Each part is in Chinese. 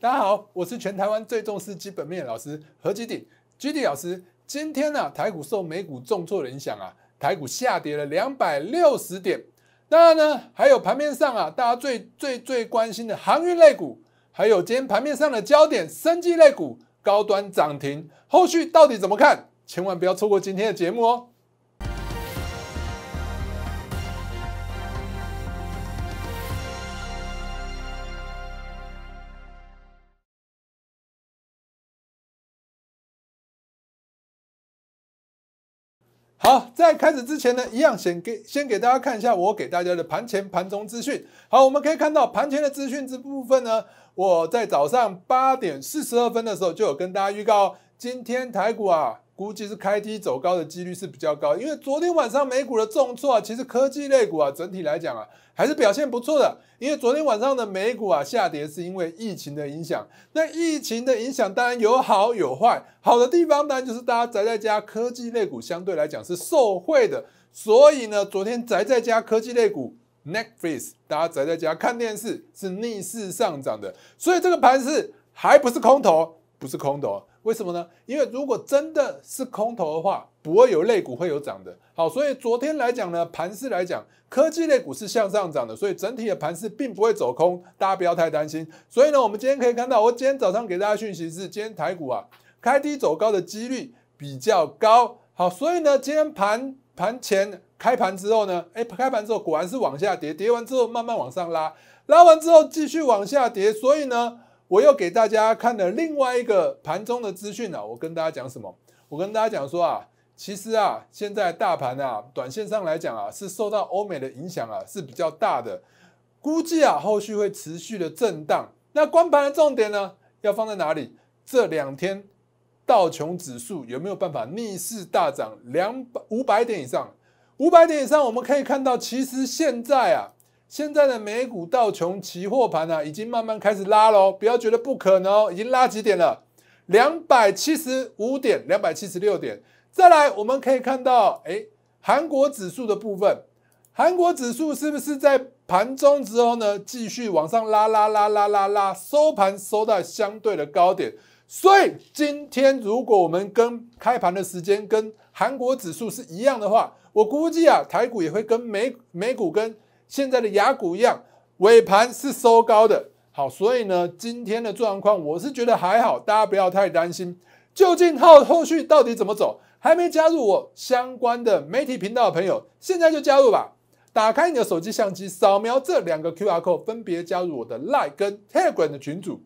大家好，我是全台湾最重视基本面的老师何基鼎。基鼎老师，今天呢，台股受美股重挫的影响啊，台股下跌了两百六十点。当然呢，还有盘面上啊，大家最最最关心的航运类股，还有今天盘面上的焦点生技类股，高端涨停，后续到底怎么看？千万不要错过今天的节目哦。好，在开始之前呢，一样先给先给大家看一下我给大家的盘前盘中资讯。好，我们可以看到盘前的资讯这部分呢，我在早上八点四十二分的时候就有跟大家预告，今天台股啊。估计是开低走高的几率是比较高，因为昨天晚上美股的重挫，啊，其实科技类股啊整体来讲啊还是表现不错的。因为昨天晚上的美股啊下跌是因为疫情的影响，那疫情的影响当然有好有坏，好的地方当然就是大家宅在家，科技类股相对来讲是受惠的，所以呢昨天宅在家科技类股 Netflix，大家宅在家看电视是逆势上涨的，所以这个盘是还不是空头。不是空头，为什么呢？因为如果真的是空头的话，不会有类股会有涨的。好，所以昨天来讲呢，盘势来讲，科技类股是向上涨的，所以整体的盘势并不会走空，大家不要太担心。所以呢，我们今天可以看到，我今天早上给大家讯息是，今天台股啊开低走高的几率比较高。好，所以呢，今天盘盘前开盘之后呢，哎，开盘之后果然是往下跌，跌完之后慢慢往上拉，拉完之后继续往下跌，所以呢。我又给大家看了另外一个盘中的资讯了。我跟大家讲什么？我跟大家讲说啊，其实啊，现在大盘啊，短线上来讲啊，是受到欧美的影响啊，是比较大的。估计啊，后续会持续的震荡。那观盘的重点呢，要放在哪里？这两天道琼指数有没有办法逆势大涨两百五百点以上？五百点以上，我们可以看到，其实现在啊。现在的美股道琼期货盘呢，已经慢慢开始拉喽，不要觉得不可能，已经拉几点了？两百七十五点，两百七十六点。再来，我们可以看到，哎，韩国指数的部分，韩国指数是不是在盘中之后呢，继续往上拉，拉，拉，拉，拉，拉，收盘收到相对的高点。所以今天如果我们跟开盘的时间跟韩国指数是一样的话，我估计啊，台股也会跟美美股跟。现在的雅股一样，尾盘是收高的，好，所以呢，今天的状况我是觉得还好，大家不要太担心。究竟后后续到底怎么走，还没加入我相关的媒体频道的朋友，现在就加入吧。打开你的手机相机，扫描这两个 QR code，分别加入我的 LINE 跟 Telegram 的群组。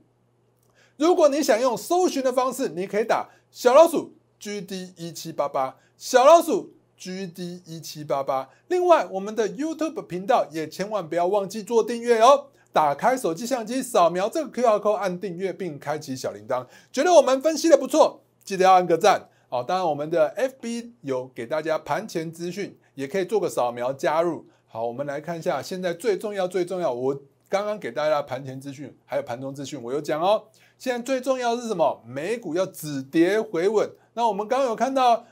如果你想用搜寻的方式，你可以打小老鼠 GD 一七八八，小老鼠。G D 一七八八。另外，我们的 YouTube 频道也千万不要忘记做订阅哦。打开手机相机，扫描这个 QR code 按订阅，并开启小铃铛。觉得我们分析的不错，记得要按个赞哦。当然，我们的 FB 有给大家盘前资讯，也可以做个扫描加入。好，我们来看一下，现在最重要最重要，我刚刚给大家盘前资讯，还有盘中资讯，我有讲哦。现在最重要是什么？美股要止跌回稳。那我们刚刚有看到。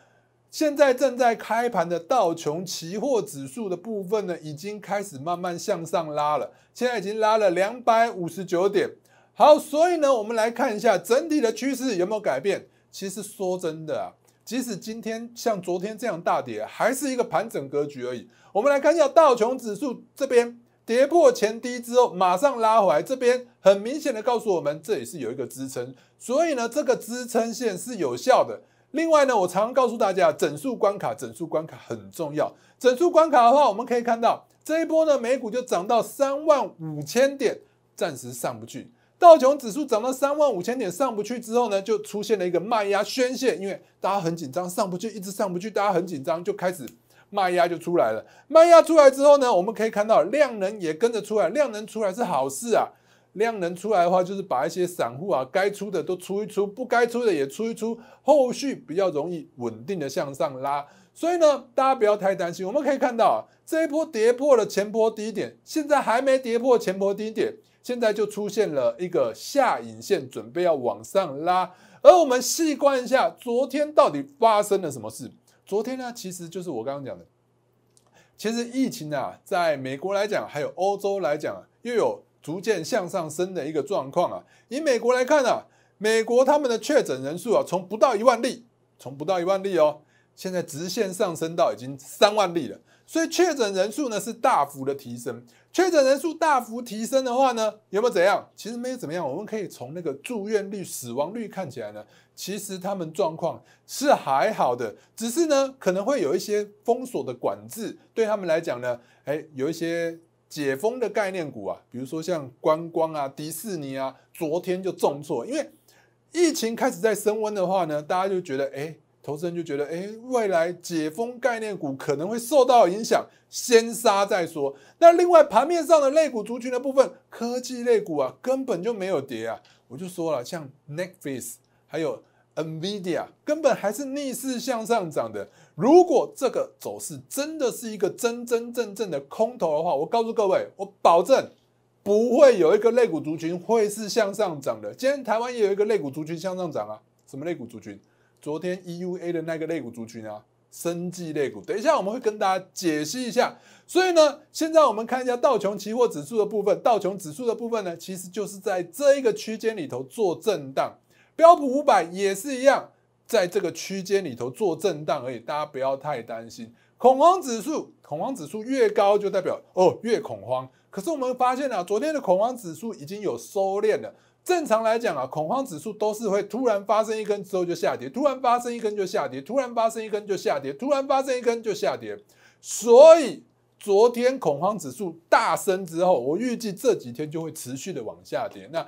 现在正在开盘的道琼期货指数的部分呢，已经开始慢慢向上拉了。现在已经拉了两百五十九点。好，所以呢，我们来看一下整体的趋势有没有改变。其实说真的啊，即使今天像昨天这样大跌，还是一个盘整格局而已。我们来看一下道琼指数这边跌破前低之后马上拉回来，这边很明显的告诉我们，这里是有一个支撑。所以呢，这个支撑线是有效的。另外呢，我常常告诉大家，整数关卡，整数关卡很重要。整数关卡的话，我们可以看到这一波呢，美股就涨到三万五千点，暂时上不去。道琼指数涨到三万五千点上不去之后呢，就出现了一个卖压宣泄，因为大家很紧张，上不去，一直上不去，大家很紧张，就开始卖压就出来了。卖压出来之后呢，我们可以看到量能也跟着出来，量能出来是好事啊。量能出来的话，就是把一些散户啊该出的都出一出，不该出的也出一出，后续比较容易稳定的向上拉。所以呢，大家不要太担心。我们可以看到，这一波跌破了前波低点，现在还没跌破前波低点，现在就出现了一个下影线，准备要往上拉。而我们细观一下，昨天到底发生了什么事？昨天呢，其实就是我刚刚讲的，其实疫情啊，在美国来讲，还有欧洲来讲，又有。逐渐向上升的一个状况啊，以美国来看啊，美国他们的确诊人数啊，从不到一万例，从不到一万例哦，现在直线上升到已经三万例了，所以确诊人数呢是大幅的提升。确诊人数大幅提升的话呢，有没有怎样？其实没有怎么样。我们可以从那个住院率、死亡率看起来呢，其实他们状况是还好的，只是呢可能会有一些封锁的管制，对他们来讲呢，哎，有一些。解封的概念股啊，比如说像观光啊、迪士尼啊，昨天就重挫，因为疫情开始在升温的话呢，大家就觉得，哎，投资人就觉得，哎，未来解封概念股可能会受到影响，先杀再说。那另外盘面上的类股族群的部分，科技类股啊，根本就没有跌啊，我就说了，像 Netflix，还有。NVIDIA 根本还是逆势向上涨的。如果这个走势真的是一个真真正正的空头的话，我告诉各位，我保证不会有一个类股族群会是向上涨的。今天台湾也有一个类股族群向上涨啊？什么类股族群？昨天 EUA 的那个类股族群啊，生技类股。等一下我们会跟大家解析一下。所以呢，现在我们看一下道琼期货指数的部分，道琼指数的部分呢，其实就是在这一个区间里头做震荡。标普五百也是一样，在这个区间里头做震荡，而已，大家不要太担心恐慌指数。恐慌指数越高，就代表哦越恐慌。可是我们发现啊，昨天的恐慌指数已经有收敛了。正常来讲啊，恐慌指数都是会突然发生一根之后就下跌，突然发生一根就下跌，突然发生一根就下跌，突然发生一根就下跌。所以昨天恐慌指数大升之后，我预计这几天就会持续的往下跌。那。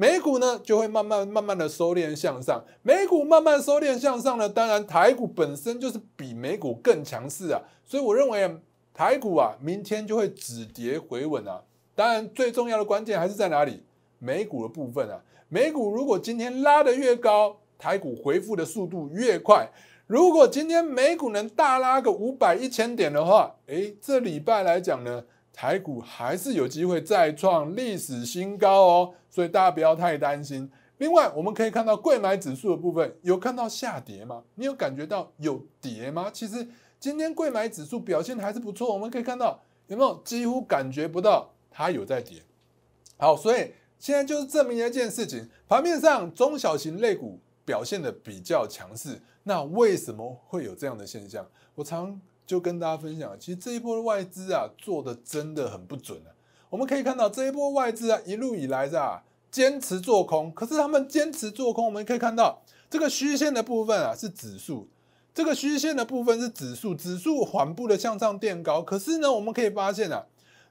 美股呢就会慢慢慢慢的收敛向上，美股慢慢收敛向上呢，当然台股本身就是比美股更强势啊，所以我认为啊，台股啊明天就会止跌回稳啊，当然最重要的关键还是在哪里？美股的部分啊，美股如果今天拉得越高，台股回复的速度越快，如果今天美股能大拉个五百一千点的话，诶，这礼拜来讲呢。台股还是有机会再创历史新高哦，所以大家不要太担心。另外，我们可以看到贵买指数的部分有看到下跌吗？你有感觉到有跌吗？其实今天贵买指数表现还是不错，我们可以看到有没有几乎感觉不到它有在跌。好，所以现在就是证明一件事情：盘面上中小型类股表现的比较强势。那为什么会有这样的现象？我常。就跟大家分享，其实这一波的外资啊，做的真的很不准啊。我们可以看到，这一波外资啊，一路以来啊，坚持做空。可是他们坚持做空，我们可以看到这个虚线的部分啊，是指数。这个虚线的部分是指数，指数缓步的向上垫高。可是呢，我们可以发现啊，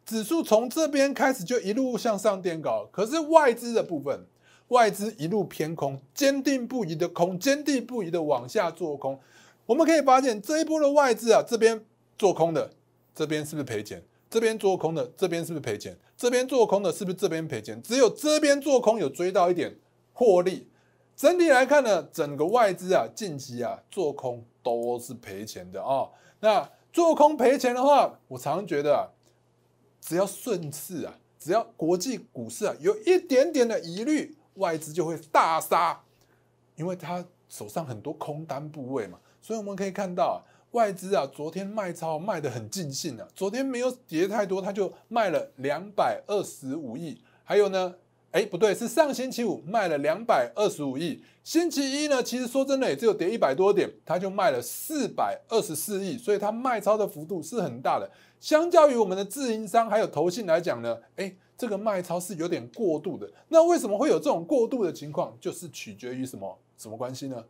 指数从这边开始就一路向上垫高。可是外资的部分，外资一路偏空，坚定不移的空，坚定不移的往下做空。我们可以发现这一波的外资啊，这边做空的这边是不是赔钱？这边做空的这边是不是赔钱？这边做空的是不是这边赔钱？只有这边做空有追到一点获利。整体来看呢，整个外资啊近期啊做空都是赔钱的啊。那做空赔钱的话，我常常觉得啊，只要顺势啊，只要国际股市啊有一点点的疑虑，外资就会大杀，因为他手上很多空单部位嘛。所以我们可以看到，啊、外资啊，昨天卖超卖得很尽兴啊，昨天没有跌太多，它就卖了两百二十五亿。还有呢，哎，不对，是上星期五卖了两百二十五亿。星期一呢，其实说真的，也只有跌一百多点，它就卖了四百二十四亿。所以它卖超的幅度是很大的。相较于我们的自营商还有投信来讲呢，哎，这个卖超是有点过度的。那为什么会有这种过度的情况？就是取决于什么什么关系呢？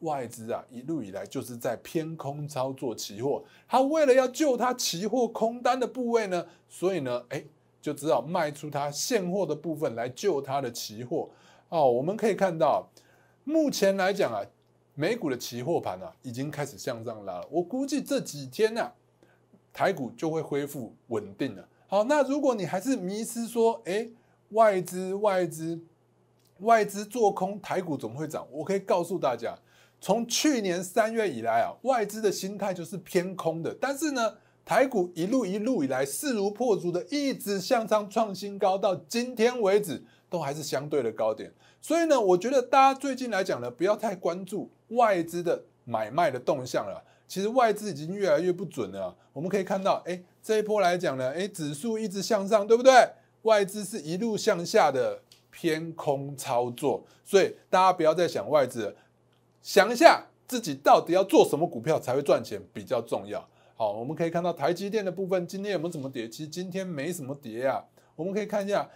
外资啊，一路以来就是在偏空操作期货，他为了要救他期货空单的部位呢，所以呢，哎，就只好卖出他现货的部分来救他的期货。哦，我们可以看到，目前来讲啊，美股的期货盘啊已经开始向上拉了，我估计这几天啊，台股就会恢复稳定了。好，那如果你还是迷失说，哎，外资外资外资做空台股怎么会涨？我可以告诉大家。从去年三月以来啊，外资的心态就是偏空的。但是呢，台股一路一路以来势如破竹的一直向上创新高，到今天为止都还是相对的高点。所以呢，我觉得大家最近来讲呢，不要太关注外资的买卖的动向了。其实外资已经越来越不准了。我们可以看到，哎，这一波来讲呢，哎，指数一直向上，对不对？外资是一路向下的偏空操作。所以大家不要再想外资。想一下自己到底要做什么股票才会赚钱比较重要。好，我们可以看到台积电的部分今天有没有怎么跌？其实今天没什么跌啊。我们可以看一下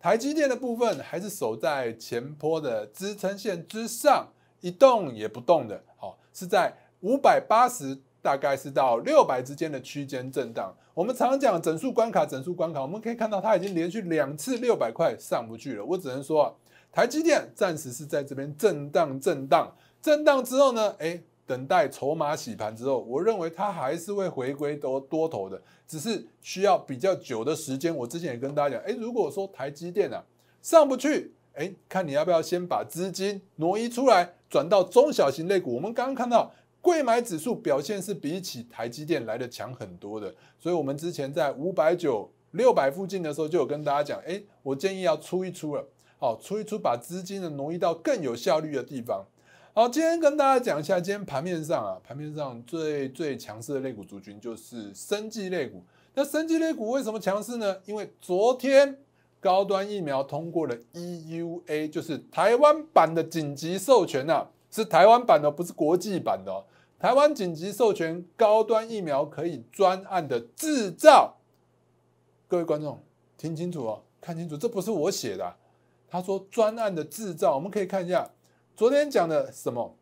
台积电的部分还是守在前坡的支撑线之上，一动也不动的。好，是在五百八十大概是到六百之间的区间震荡。我们常讲整数关卡，整数关卡。我们可以看到它已经连续两次六百块上不去了。我只能说，台积电暂时是在这边震荡震荡。震荡之后呢？哎，等待筹码洗盘之后，我认为它还是会回归多多头的，只是需要比较久的时间。我之前也跟大家讲，哎，如果说台积电啊上不去，哎，看你要不要先把资金挪移出来，转到中小型类股。我们刚刚看到贵买指数表现是比起台积电来的强很多的，所以我们之前在五百九、六百附近的时候，就有跟大家讲，哎，我建议要出一出了，好，出一出，把资金呢挪移到更有效率的地方。好，今天跟大家讲一下，今天盘面上啊，盘面上最最强势的类股族群就是生技类股。那生技类股为什么强势呢？因为昨天高端疫苗通过了 EUA，就是台湾版的紧急授权呐，是台湾版的，不是国际版的。台湾紧急授权高端疫苗可以专案的制造。各位观众听清楚哦，看清楚，这不是我写的。他说专案的制造，我们可以看一下。昨天讲的什么？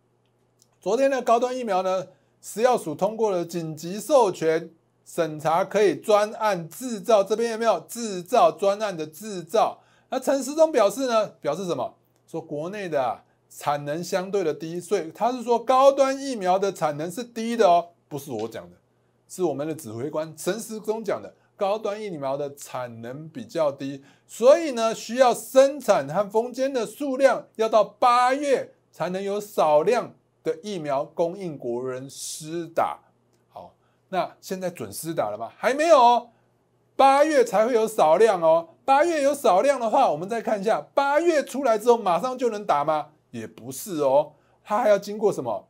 昨天的高端疫苗呢？食药署通过了紧急授权审查，可以专案制造。这边有没有制造专案的制造？那陈时中表示呢？表示什么？说国内的产能相对的低，所以他是说高端疫苗的产能是低的哦，不是我讲的，是我们的指挥官陈时中讲的。高端疫苗的产能比较低，所以呢，需要生产和封签的数量要到八月才能有少量的疫苗供应国人施打。好，那现在准施打了吗？还没有哦，八月才会有少量哦。八月有少量的话，我们再看一下，八月出来之后马上就能打吗？也不是哦，它还要经过什么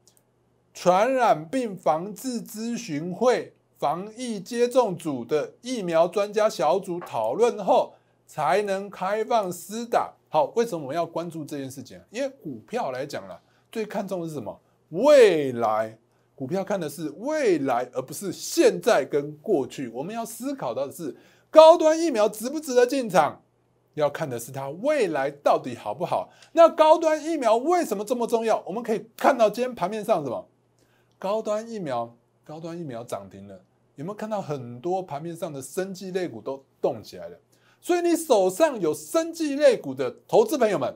传染病防治咨询会。防疫接种组的疫苗专家小组讨论后才能开放施打。好，为什么我们要关注这件事情？因为股票来讲了，最看重的是什么？未来股票看的是未来，而不是现在跟过去。我们要思考到的是，高端疫苗值不值得进场？要看的是它未来到底好不好。那高端疫苗为什么这么重要？我们可以看到今天盘面上什么高端疫苗。高端疫苗涨停了，有没有看到很多盘面上的生技类股都动起来了？所以你手上有生技类股的投资朋友们，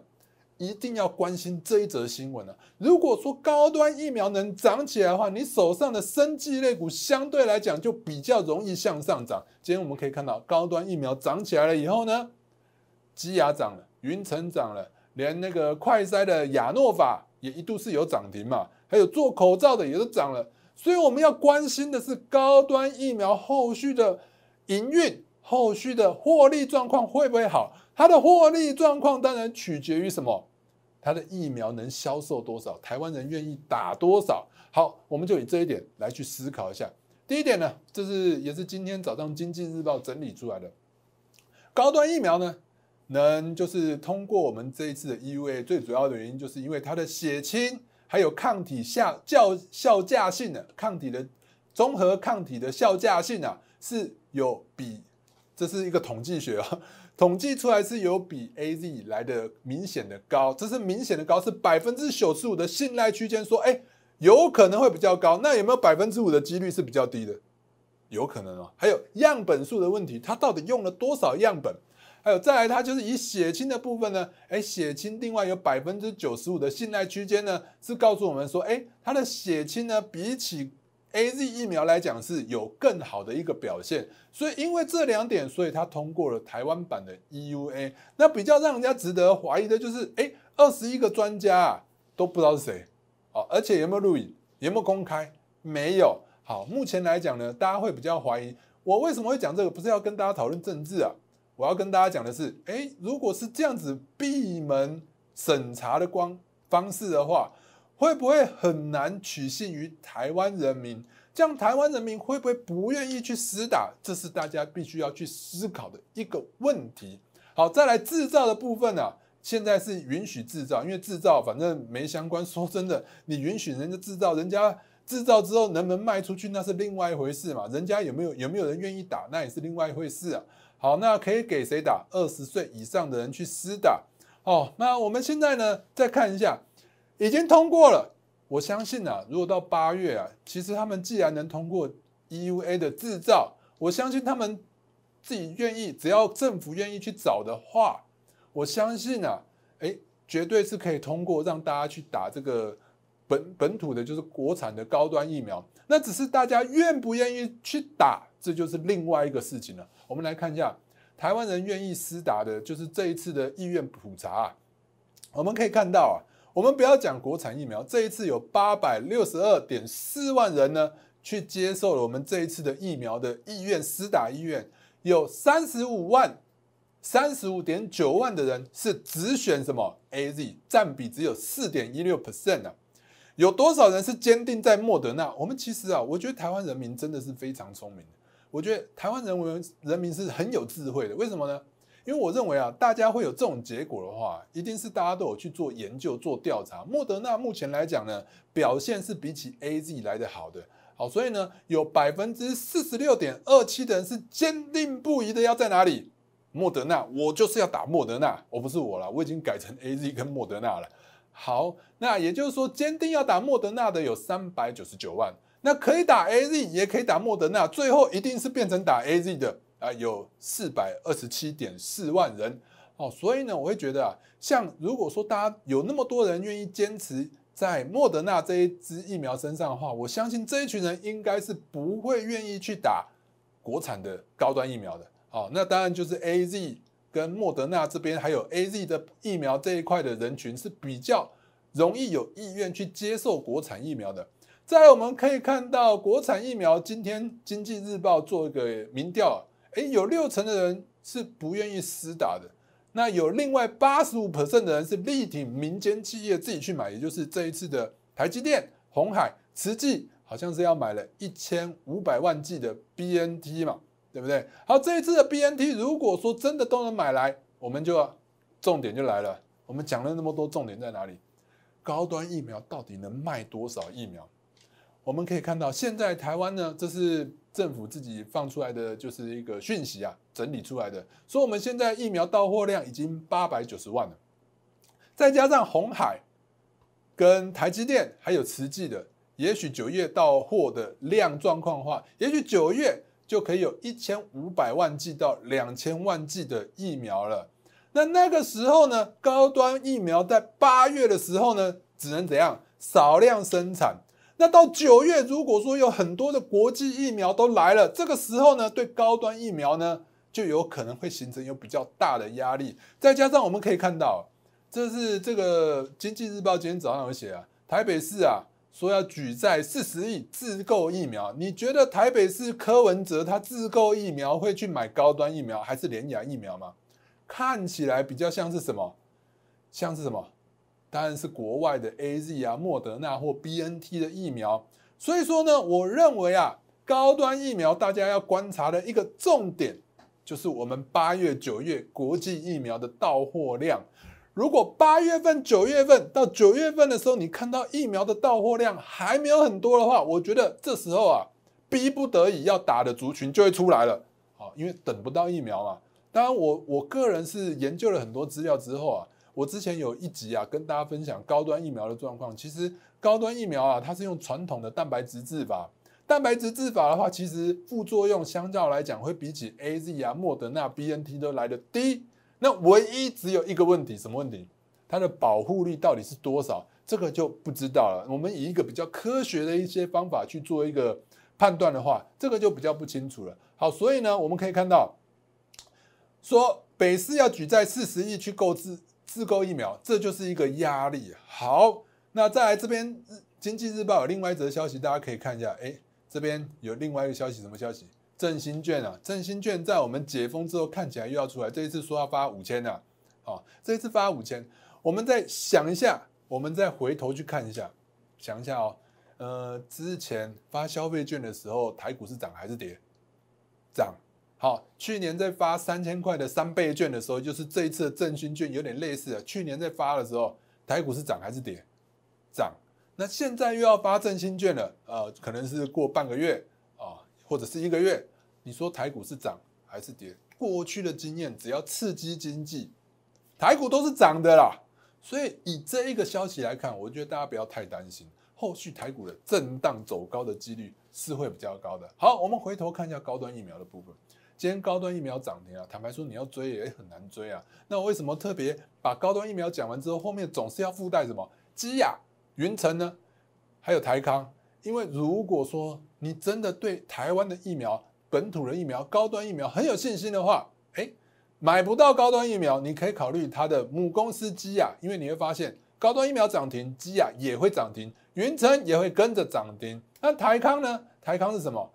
一定要关心这一则新闻了。如果说高端疫苗能涨起来的话，你手上的生技类股相对来讲就比较容易向上涨。今天我们可以看到，高端疫苗涨起来了以后呢，基压涨了，云层涨了，连那个快筛的亚诺法也一度是有涨停嘛，还有做口罩的也都涨了。所以我们要关心的是高端疫苗后续的营运、后续的获利状况会不会好？它的获利状况当然取决于什么？它的疫苗能销售多少？台湾人愿意打多少？好，我们就以这一点来去思考一下。第一点呢，这是也是今天早上《经济日报》整理出来的高端疫苗呢，能就是通过我们这一次的 EUA，最主要的原因就是因为它的血清。还有抗体效效价性的抗体的综合抗体的效价性啊，是有比这是一个统计学啊，统计出来是有比 A Z 来的明显的高，这是明显的高，是百分之九十五的信赖区间说，哎，有可能会比较高，那有没有百分之五的几率是比较低的？有可能啊。还有样本数的问题，它到底用了多少样本？还有再来，它就是以血清的部分呢，哎，血清另外有百分之九十五的信赖区间呢，是告诉我们说，哎，它的血清呢，比起 A Z 疫苗来讲是有更好的一个表现。所以因为这两点，所以它通过了台湾版的 E U A。那比较让人家值得怀疑的就是，哎，二十一个专家啊都不知道是谁，哦，而且有没有录影，有没有公开，没有。好，目前来讲呢，大家会比较怀疑。我为什么会讲这个？不是要跟大家讨论政治啊。我要跟大家讲的是，哎，如果是这样子闭门审查的光方式的话，会不会很难取信于台湾人民？这样台湾人民会不会不愿意去实打？这是大家必须要去思考的一个问题。好，再来制造的部分呢，现在是允许制造，因为制造反正没相关。说真的，你允许人家制造，人家制造之后能不能卖出去，那是另外一回事嘛。人家有没有有没有人愿意打，那也是另外一回事啊。好，那可以给谁打？二十岁以上的人去施打哦。那我们现在呢，再看一下，已经通过了。我相信啊，如果到八月啊，其实他们既然能通过 EUA 的制造，我相信他们自己愿意，只要政府愿意去找的话，我相信啊，哎，绝对是可以通过让大家去打这个本本土的，就是国产的高端疫苗。那只是大家愿不愿意去打。这就是另外一个事情了。我们来看一下，台湾人愿意私打的，就是这一次的意愿普查啊。我们可以看到啊，我们不要讲国产疫苗，这一次有八百六十二点四万人呢去接受了我们这一次的疫苗的意愿私打意愿，有三十五万、三十五点九万的人是只选什么 AZ，占比只有四点一六 percent 啊。有多少人是坚定在莫德纳？我们其实啊，我觉得台湾人民真的是非常聪明。我觉得台湾人文人民是很有智慧的，为什么呢？因为我认为啊，大家会有这种结果的话，一定是大家都有去做研究、做调查。莫德纳目前来讲呢，表现是比起 A Z 来的好的。好，所以呢，有百分之四十六点二七的人是坚定不移的要在哪里？莫德纳，我就是要打莫德纳，我不是我了，我已经改成 A Z 跟莫德纳了。好，那也就是说，坚定要打莫德纳的有三百九十九万。那可以打 A Z，也可以打莫德纳，最后一定是变成打 A Z 的啊，有四百二十七点四万人哦。所以呢，我会觉得啊，像如果说大家有那么多人愿意坚持在莫德纳这一支疫苗身上的话，我相信这一群人应该是不会愿意去打国产的高端疫苗的哦。那当然就是 A Z 跟莫德纳这边，还有 A Z 的疫苗这一块的人群是比较容易有意愿去接受国产疫苗的。在我们可以看到，国产疫苗今天《经济日报》做一个民调，诶，有六成的人是不愿意私打的，那有另外八十五的人是力挺民间企业自己去买，也就是这一次的台积电、红海、慈济，好像是要买了一千五百万剂的 BNT 嘛，对不对？好，这一次的 BNT 如果说真的都能买来，我们就重点就来了，我们讲了那么多，重点在哪里？高端疫苗到底能卖多少疫苗？我们可以看到，现在台湾呢，这是政府自己放出来的，就是一个讯息啊，整理出来的。所以我们现在疫苗到货量已经八百九十万了，再加上红海、跟台积电还有慈济的，也许九月到货的量状况话，也许九月就可以有一千五百万剂到两千万剂的疫苗了。那那个时候呢，高端疫苗在八月的时候呢，只能怎样少量生产。那到九月，如果说有很多的国际疫苗都来了，这个时候呢，对高端疫苗呢，就有可能会形成有比较大的压力。再加上我们可以看到，这是这个经济日报今天早上有写啊，台北市啊说要举债四十亿自购疫苗。你觉得台北市柯文哲他自购疫苗会去买高端疫苗，还是廉价疫苗吗？看起来比较像是什么？像是什么？当然是国外的 A Z 啊、莫德纳或 B N T 的疫苗，所以说呢，我认为啊，高端疫苗大家要观察的一个重点，就是我们八月、九月国际疫苗的到货量。如果八月份、九月份到九月份的时候，你看到疫苗的到货量还没有很多的话，我觉得这时候啊，逼不得已要打的族群就会出来了，好，因为等不到疫苗嘛。当然，我我个人是研究了很多资料之后啊。我之前有一集啊，跟大家分享高端疫苗的状况。其实高端疫苗啊，它是用传统的蛋白质制法。蛋白质制法的话，其实副作用相较来讲，会比起 A Z 啊、莫德纳、B N T 都来的低。那唯一只有一个问题，什么问题？它的保护力到底是多少？这个就不知道了。我们以一个比较科学的一些方法去做一个判断的话，这个就比较不清楚了。好，所以呢，我们可以看到说，北市要举债四十亿去购置。自购疫苗，这就是一个压力。好，那再来这边经济日报有另外一则消息，大家可以看一下。哎，这边有另外一个消息，什么消息？振兴券啊！振兴券在我们解封之后，看起来又要出来。这一次说要发五千啊。好，这一次发五千。我们再想一下，我们再回头去看一下，想一下哦。呃，之前发消费券的时候，台股是涨还是跌？涨。好，去年在发三千块的三倍券的时候，就是这一次的振兴券有点类似。去年在发的时候，台股是涨还是跌？涨。那现在又要发振兴券了，呃，可能是过半个月啊，或者是一个月，你说台股是涨还是跌？过去的经验，只要刺激经济，台股都是涨的啦。所以以这一个消息来看，我觉得大家不要太担心，后续台股的震荡走高的几率是会比较高的。好，我们回头看一下高端疫苗的部分。今天高端疫苗涨停啊，坦白说你要追也很难追啊。那为什么特别把高端疫苗讲完之后，后面总是要附带什么？基亚、云城呢？还有台康？因为如果说你真的对台湾的疫苗、本土的疫苗、高端疫苗很有信心的话，哎，买不到高端疫苗，你可以考虑它的母公司基亚，因为你会发现高端疫苗涨停，基亚也会涨停，云城也会跟着涨停。那台康呢？台康是什么？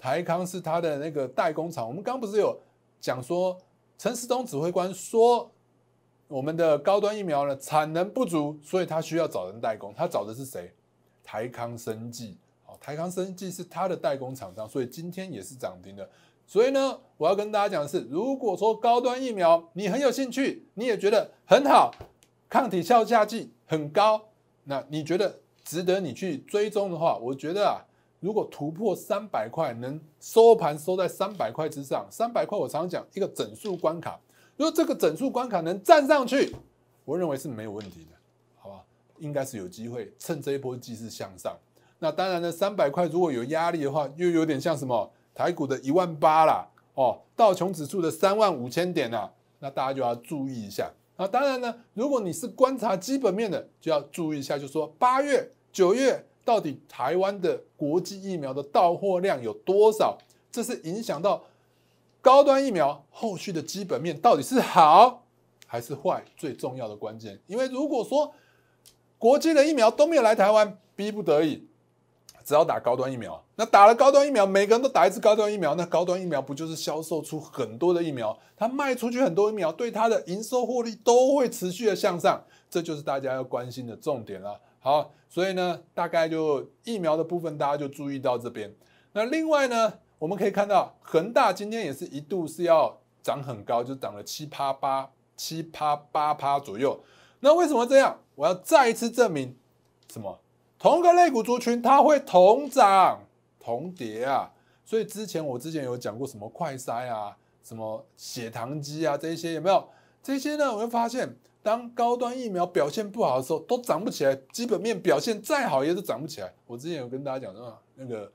台康是它的那个代工厂，我们刚不是有讲说，陈时中指挥官说我们的高端疫苗呢产能不足，所以他需要找人代工，他找的是谁？台康生技，好，台康生技是他的代工厂商，所以今天也是涨停的。所以呢，我要跟大家讲的是，如果说高端疫苗你很有兴趣，你也觉得很好，抗体效价计很高，那你觉得值得你去追踪的话，我觉得啊。如果突破三百块，能收盘收在三百块之上，三百块我常常讲一个整数关卡，如果这个整数关卡能站上去，我认为是没有问题的，好吧？应该是有机会趁这一波继势向上。那当然呢，三百块如果有压力的话，又有点像什么台股的一万八啦，哦，道琼指数的三万五千点呐，那大家就要注意一下。那当然呢，如果你是观察基本面的，就要注意一下，就说八月、九月。到底台湾的国际疫苗的到货量有多少？这是影响到高端疫苗后续的基本面，到底是好还是坏？最重要的关键，因为如果说国际的疫苗都没有来台湾，逼不得已，只要打高端疫苗，那打了高端疫苗，每个人都打一次高端疫苗，那高端疫苗不就是销售出很多的疫苗？它卖出去很多疫苗，对它的营收获利都会持续的向上，这就是大家要关心的重点了。好，所以呢，大概就疫苗的部分，大家就注意到这边。那另外呢，我们可以看到恒大今天也是一度是要涨很高，就涨了七趴八、七趴八趴左右。那为什么这样？我要再一次证明什么？同个类股族群它会同涨同跌啊。所以之前我之前有讲过什么快筛啊、什么血糖机啊这一些有没有？这些呢，我会发现。当高端疫苗表现不好的时候，都涨不起来；基本面表现再好，也都涨不起来。我之前有跟大家讲说，那个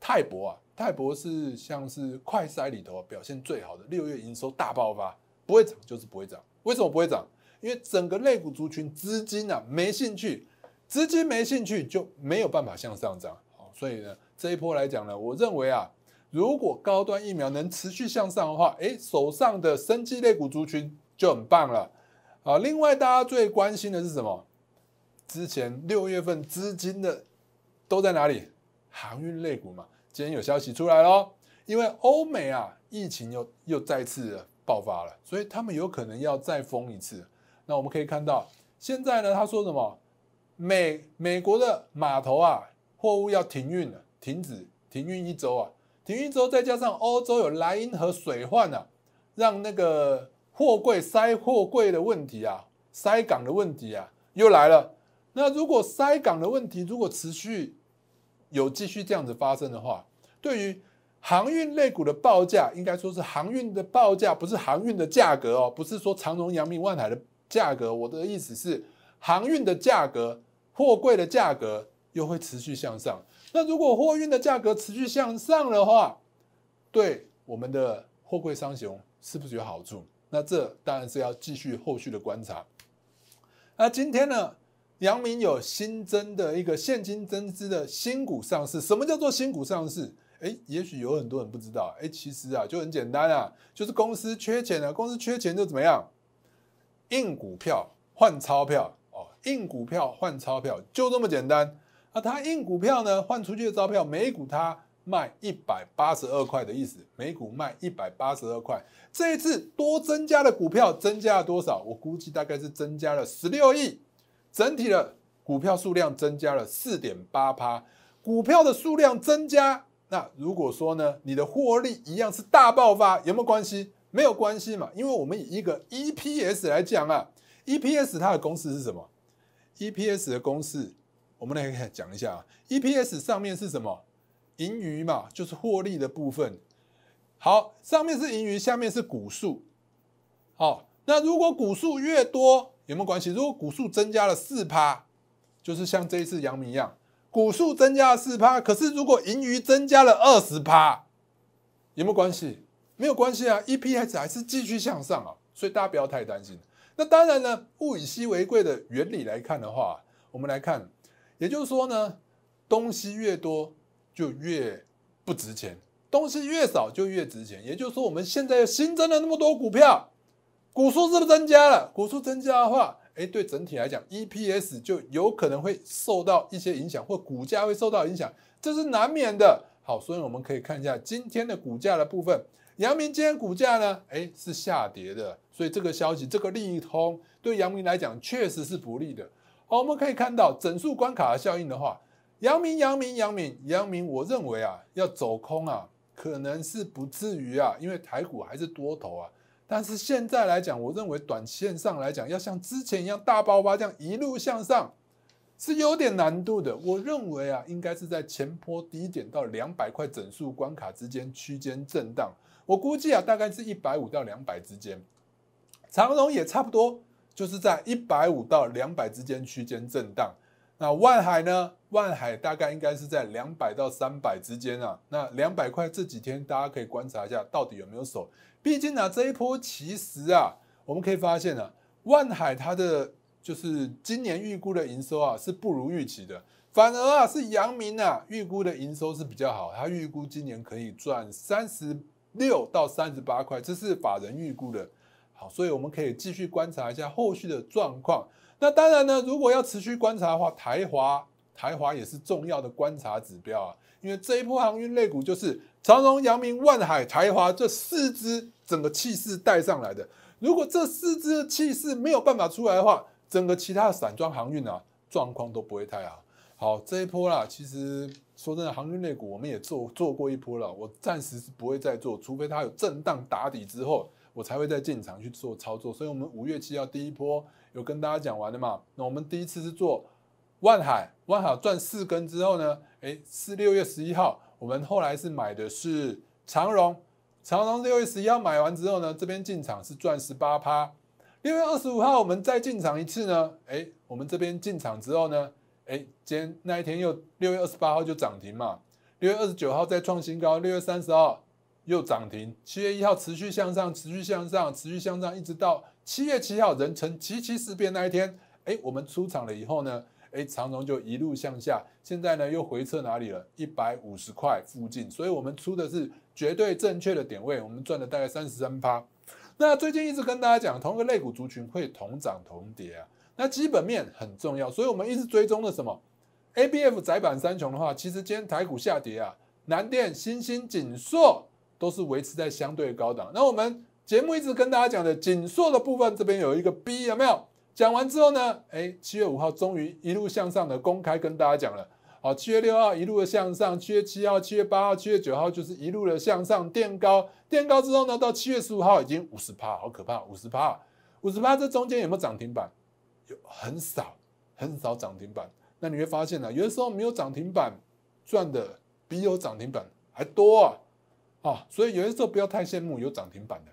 泰博啊，泰博是像是快筛里头表现最好的，六月营收大爆发，不会涨就是不会涨。为什么不会涨？因为整个类股族群资金啊没兴趣，资金没兴趣就没有办法向上涨。好，所以呢这一波来讲呢，我认为啊，如果高端疫苗能持续向上的话，诶，手上的生技类股族群就很棒了。好，另外大家最关心的是什么？之前六月份资金的都在哪里？航运类股嘛，今天有消息出来咯，因为欧美啊疫情又又再次爆发了，所以他们有可能要再封一次。那我们可以看到，现在呢他说什么？美美国的码头啊货物要停运了，停止停运一周啊，停运一周再加上欧洲有莱茵河水患啊，让那个。货柜塞货柜的问题啊，塞港的问题啊，又来了。那如果塞港的问题如果持续有继续这样子发生的话，对于航运类股的报价，应该说是航运的报价，不是航运的价格哦，不是说长荣、阳明、万海的价格。我的意思是，航运的价格、货柜的价格又会持续向上。那如果货运的价格持续向上的话，对我们的货柜商雄是不是有好处？那这当然是要继续后续的观察。那今天呢，阳明有新增的一个现金增资的新股上市。什么叫做新股上市？哎，也许有很多人不知道。哎，其实啊就很简单啊，就是公司缺钱了，公司缺钱就怎么样？印股票换钞票哦，印股票换钞票就这么简单。那他印股票呢，换出去的钞票每股他。卖一百八十二块的意思，每股卖一百八十二块。这一次多增加的股票增加了多少？我估计大概是增加了十六亿，整体的股票数量增加了四点八趴。股票的数量增加，那如果说呢，你的获利一样是大爆发，有没有关系？没有关系嘛，因为我们以一个 EPS 来讲啊，EPS 它的公式是什么？EPS 的公式，我们来讲一下啊，EPS 上面是什么？盈余嘛，就是获利的部分。好，上面是盈余，下面是股数。好，那如果股数越多有没有关系？如果股数增加了四趴，就是像这一次阳明一样，股数增加了四趴。可是如果盈余增加了二十趴，有没有关系？没有关系啊，EPS 还是继续向上啊，所以大家不要太担心。那当然呢，物以稀为贵的原理来看的话，我们来看，也就是说呢，东西越多。就越不值钱，东西越少就越值钱。也就是说，我们现在新增了那么多股票，股数是不是增加了？股数增加的话，哎，对整体来讲，EPS 就有可能会受到一些影响，或股价会受到影响，这是难免的。好，所以我们可以看一下今天的股价的部分。阳明今天股价呢，哎，是下跌的。所以这个消息，这个利通对阳明来讲确实是不利的。好，我们可以看到整数关卡效应的话。阳明，阳明，阳明，阳明，我认为啊，要走空啊，可能是不至于啊，因为台股还是多头啊。但是现在来讲，我认为短线上来讲，要像之前一样大爆发这样一路向上，是有点难度的。我认为啊，应该是在前坡低点到两百块整数关卡之间区间震荡。我估计啊，大概是一百五到两百之间，长荣也差不多，就是在一百五到两百之间区间震荡。那万海呢？万海大概应该是在两百到三百之间啊。那两百块这几天大家可以观察一下，到底有没有守？毕竟啊，这一波其实啊，我们可以发现啊，万海它的就是今年预估的营收啊是不如预期的，反而啊是阳明啊预估的营收是比较好，它预估今年可以赚三十六到三十八块，这是法人预估的。好，所以我们可以继续观察一下后续的状况。那当然呢，如果要持续观察的话，台华台华也是重要的观察指标啊，因为这一波航运类股就是长荣、阳明、万海、台华这四只整个气势带上来的。如果这四只气势没有办法出来的话，整个其他散装航运啊状况都不会太好。好，这一波啦，其实说真的，航运类股我们也做做过一波了，我暂时是不会再做，除非它有震荡打底之后，我才会再进场去做操作。所以我们五月七号第一波。有跟大家讲完的嘛？那我们第一次是做万海，万海赚四根之后呢，哎，是六月十一号，我们后来是买的是长荣，长荣六月十一号买完之后呢，这边进场是赚十八趴。六月二十五号我们再进场一次呢，哎，我们这边进场之后呢，哎，今那一天又六月二十八号就涨停嘛，六月二十九号再创新高，六月三十号又涨停，七月一号持续向上，持续向上，持续向上，一直到。七月七号，人称七七事变那一天，哎，我们出场了以后呢，哎，长荣就一路向下，现在呢又回撤哪里了？一百五十块附近，所以我们出的是绝对正确的点位，我们赚了大概三十三趴。那最近一直跟大家讲，同一个类股族群会同涨同跌啊，那基本面很重要，所以我们一直追踪的什么？ABF 窄板三雄的话，其实今天台股下跌啊，南电、新兴、锦硕都是维持在相对高档，那我们。节目一直跟大家讲的紧缩的部分，这边有一个 B 有没有？讲完之后呢，哎，七月五号终于一路向上的公开跟大家讲了。好，七月六号一路的向上，七月七号、七月八号、七月九号就是一路的向上，垫高，垫高之后呢，到七月十五号已经五十趴，好可怕，五十趴，五十帕。这中间有没有涨停板？有很少很少涨停板。那你会发现呢，有的时候没有涨停板赚的比有涨停板还多啊啊！所以有些时候不要太羡慕有涨停板的。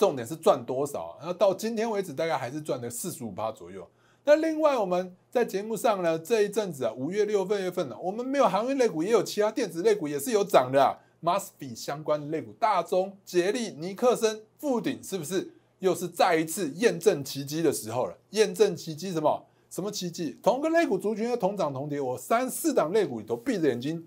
重点是赚多少，然后到今天为止大概还是赚了四十五趴左右。那另外我们在节目上呢，这一阵子啊，五月、六份月份呢，我们没有航运类股，也有其他电子类股也是有涨的，Must 啊。be 相关的类股，大中、杰力、尼克森、富鼎，是不是又是再一次验证奇迹的时候了？验证奇迹什么什么奇迹？同个类股族群又同涨同跌，我三四档类股里头闭着眼睛，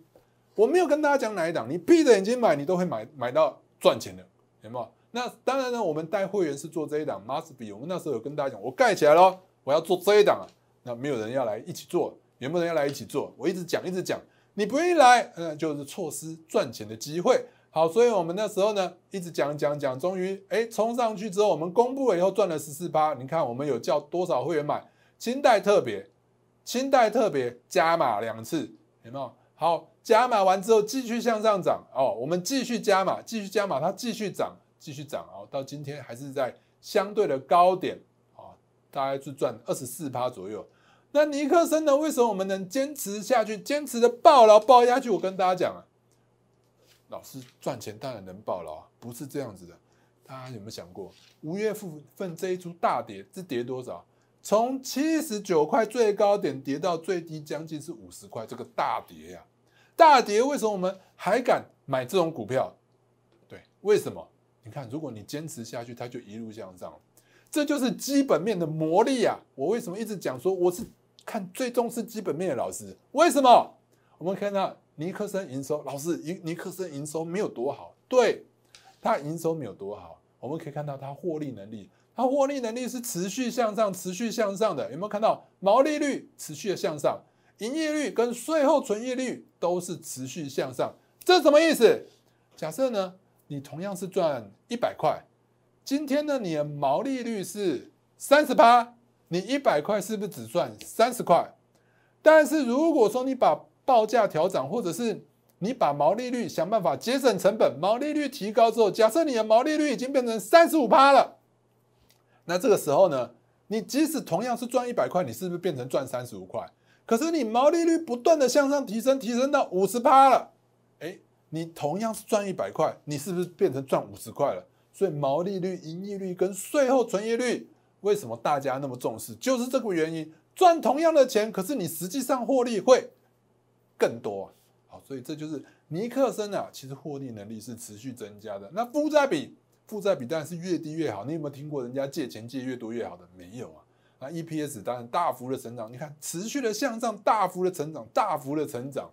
我没有跟大家讲哪一档，你闭着眼睛买，你都会买买到赚钱的，没有？那当然呢，我们带会员是做这一档，t be，我们那时候有跟大家讲，我盖起来了，我要做这一档啊。那没有人要来一起做，有没有人要来一起做，我一直讲一直讲，你不来，那就是错失赚钱的机会。好，所以我们那时候呢，一直讲讲讲，终于哎冲上去之后，我们公布了以后赚了十四趴。你看我们有叫多少会员买？清代特别，清代特别加码两次，有没有？好，加码完之后继续向上涨哦，我们继续加码，继续加码，它继续涨。继续涨哦，到今天还是在相对的高点啊，大概是赚二十四趴左右。那尼克森呢？为什么我们能坚持下去，坚持的爆牢爆下去？我跟大家讲啊，老师赚钱当然能爆了，不是这样子的。大家有没有想过，五月股份这一出大跌是跌多少？从七十九块最高点跌到最低将近是五十块，这个大跌呀，大跌为什么我们还敢买这种股票？对，为什么？你看，如果你坚持下去，它就一路向上，这就是基本面的魔力啊！我为什么一直讲说我是看最重是基本面的老师？为什么？我们看到尼克森营收老师，尼尼克森营收没有多好，对，他营收没有多好。我们可以看到他获利能力，他获利能力是持续向上、持续向上的。有没有看到毛利率持续的向上，营业率跟税后存益率都是持续向上，这什么意思？假设呢？你同样是赚一百块，今天呢，你的毛利率是三十八，你一百块是不是只赚三十块？但是如果说你把报价调整，或者是你把毛利率想办法节省成本，毛利率提高之后，假设你的毛利率已经变成三十五趴了，那这个时候呢，你即使同样是赚一百块，你是不是变成赚三十五块？可是你毛利率不断的向上提升，提升到五十趴了。你同样是赚一百块，你是不是变成赚五十块了？所以毛利率、营业率跟税后存业率，为什么大家那么重视？就是这个原因。赚同样的钱，可是你实际上获利会更多啊。好，所以这就是尼克森啊，其实获利能力是持续增加的。那负债比，负债比当然是越低越好。你有没有听过人家借钱借越多越好的？没有啊。那 EPS 当然大幅的成长，你看持续的向上，大幅的成长，大幅的成长。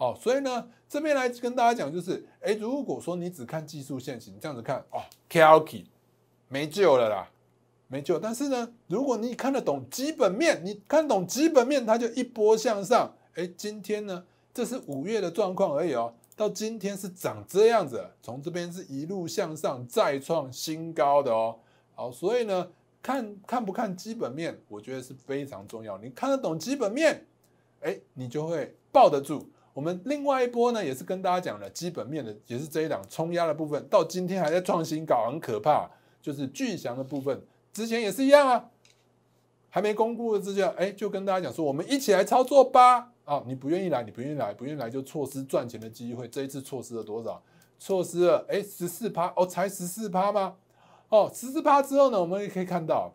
哦，所以呢，这边来跟大家讲，就是，哎，如果说你只看技术线型这样子看，哦，Kalki，没救了啦，没救。但是呢，如果你看得懂基本面，你看懂基本面，它就一波向上。哎，今天呢，这是五月的状况而已哦。到今天是长这样子，从这边是一路向上再创新高的哦。好，所以呢，看看不看基本面，我觉得是非常重要。你看得懂基本面，哎，你就会抱得住。我们另外一波呢，也是跟大家讲了基本面的，也是这一档冲压的部分，到今天还在创新高，很可怕。就是巨翔的部分，之前也是一样啊，还没公布的之前，哎，就跟大家讲说，我们一起来操作吧。啊，你不愿意来，你不愿意来，不愿意来就错失赚钱的机会。这一次错失了多少？错失了哎，十四趴哦，才十四趴吗？哦，十四趴之后呢，我们也可以看到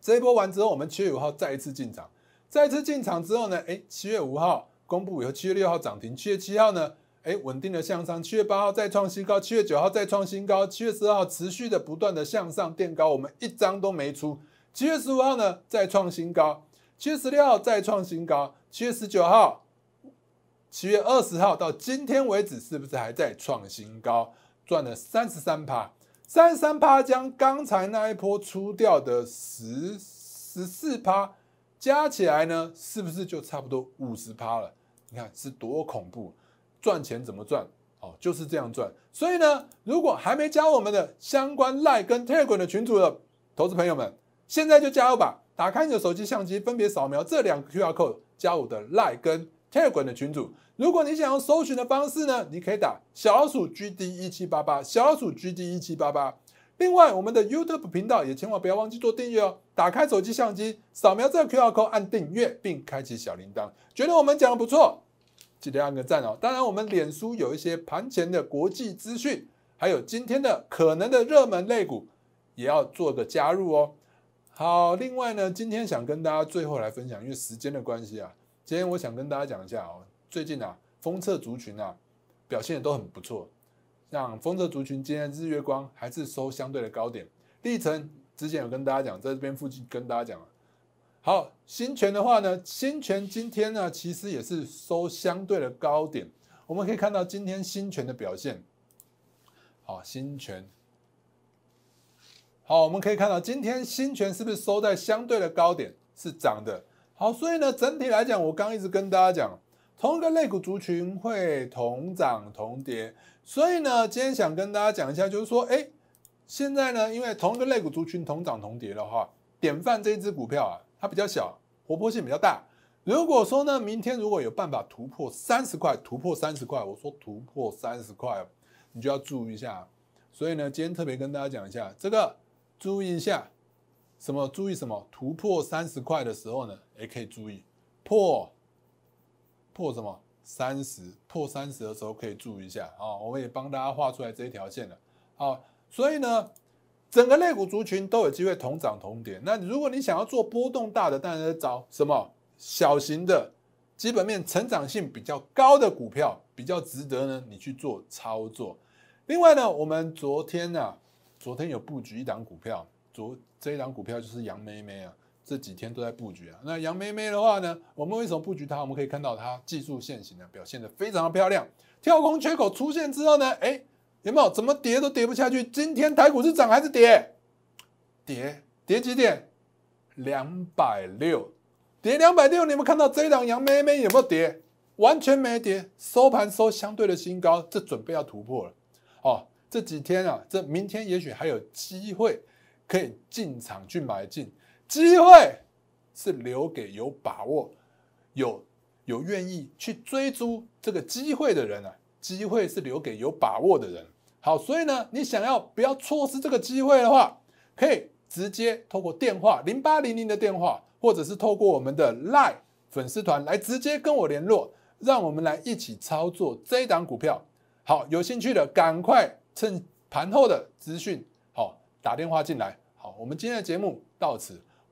这一波完之后，我们七月五号再一次进场，再一次进场之后呢，哎，七月五号。公布以后，七月六号涨停，七月七号呢，哎，稳定的向上，七月八号再创新高，七月九号再创新高，七月十号持续的不断的向上垫高，我们一张都没出。七月十五号呢，再创新高，七月十六号再创新高，七月十九号、七月二十号到今天为止，是不是还在创新高？赚了三十三趴，三十三趴将刚才那一波出掉的十十四趴加起来呢，是不是就差不多五十趴了？你看是多恐怖，赚钱怎么赚？哦，就是这样赚。所以呢，如果还没加我们的相关赖跟铁滚的群组的，投资朋友们，现在就加入吧。打开你的手机相机，分别扫描这两个 QR code，加我的赖跟铁滚的群组。如果你想要搜寻的方式呢，你可以打小鼠 GD 一七八八，小鼠 GD 一七八八。另外，我们的 YouTube 频道也千万不要忘记做订阅哦！打开手机相机，扫描这个 QR Code 按订阅，并开启小铃铛。觉得我们讲的不错，记得按个赞哦！当然，我们脸书有一些盘前的国际资讯，还有今天的可能的热门类股，也要做个加入哦。好，另外呢，今天想跟大家最后来分享，因为时间的关系啊，今天我想跟大家讲一下哦，最近啊，封测族群啊，表现的都很不错。像丰泽族群今天日月光还是收相对的高点，历程之前有跟大家讲，在这边附近跟大家讲好，新泉的话呢，新泉今天呢其实也是收相对的高点，我们可以看到今天新泉的表现。好，新泉。好，我们可以看到今天新泉是不是收在相对的高点，是涨的。好，所以呢整体来讲，我刚一直跟大家讲，同一个类股族群会同涨同跌。所以呢，今天想跟大家讲一下，就是说，哎，现在呢，因为同一个肋骨族群同涨同跌的话，典范这一只股票啊，它比较小，活泼性比较大。如果说呢，明天如果有办法突破三十块，突破三十块，我说突破三十块，你就要注意一下。所以呢，今天特别跟大家讲一下，这个注意一下，什么注意什么？突破三十块的时候呢，也可以注意破破什么？三十破三十的时候可以注意一下啊，我们也帮大家画出来这一条线了。好，所以呢，整个肋骨族群都有机会同涨同跌。那如果你想要做波动大的，当然是找什么小型的、基本面成长性比较高的股票比较值得呢，你去做操作。另外呢，我们昨天呢，昨天有布局一档股票，昨这一档股票就是杨梅梅啊。这几天都在布局啊。那杨妹妹的话呢，我们为什么布局它？我们可以看到它技术线型呢表现的非常的漂亮。跳空缺口出现之后呢，哎，有没有怎么跌都跌不下去？今天台股是涨还是跌？跌，跌几点？两百六，跌两百六。你们看到这一档杨妹妹有没有跌？完全没跌，收盘收相对的新高，这准备要突破了。哦，这几天啊，这明天也许还有机会可以进场去买进。机会是留给有把握、有有愿意去追逐这个机会的人呢。机会是留给有把握的人。好，所以呢，你想要不要错失这个机会的话，可以直接透过电话零八零零的电话，或者是透过我们的 Line 粉丝团来直接跟我联络，让我们来一起操作这档股票。好，有兴趣的赶快趁盘后的资讯好打电话进来。好，我们今天的节目到此。